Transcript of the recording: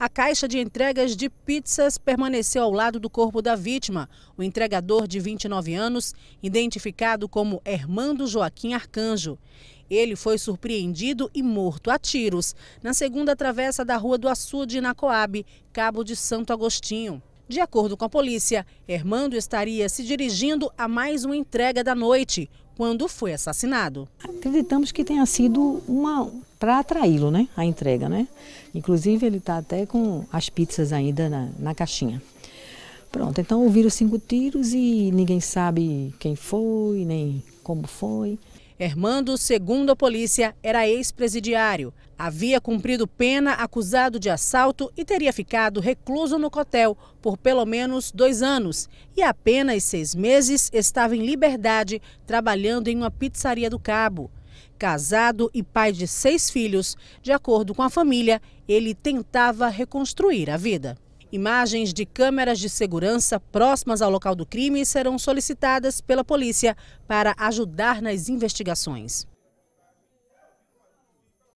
A caixa de entregas de pizzas permaneceu ao lado do corpo da vítima. O entregador de 29 anos, identificado como Hermando Joaquim Arcanjo. Ele foi surpreendido e morto a tiros na segunda travessa da Rua do Açude, na Coab, Cabo de Santo Agostinho. De acordo com a polícia, Hermando estaria se dirigindo a mais uma entrega da noite, quando foi assassinado. Acreditamos que tenha sido uma para atraí-lo, né? A entrega, né? Inclusive ele está até com as pizzas ainda na, na caixinha. Pronto, então ouviram cinco tiros e ninguém sabe quem foi, nem como foi. Hermando, segundo a polícia, era ex-presidiário. Havia cumprido pena acusado de assalto e teria ficado recluso no cotel por pelo menos dois anos. E apenas seis meses estava em liberdade trabalhando em uma pizzaria do Cabo. Casado e pai de seis filhos, de acordo com a família, ele tentava reconstruir a vida. Imagens de câmeras de segurança próximas ao local do crime serão solicitadas pela polícia para ajudar nas investigações.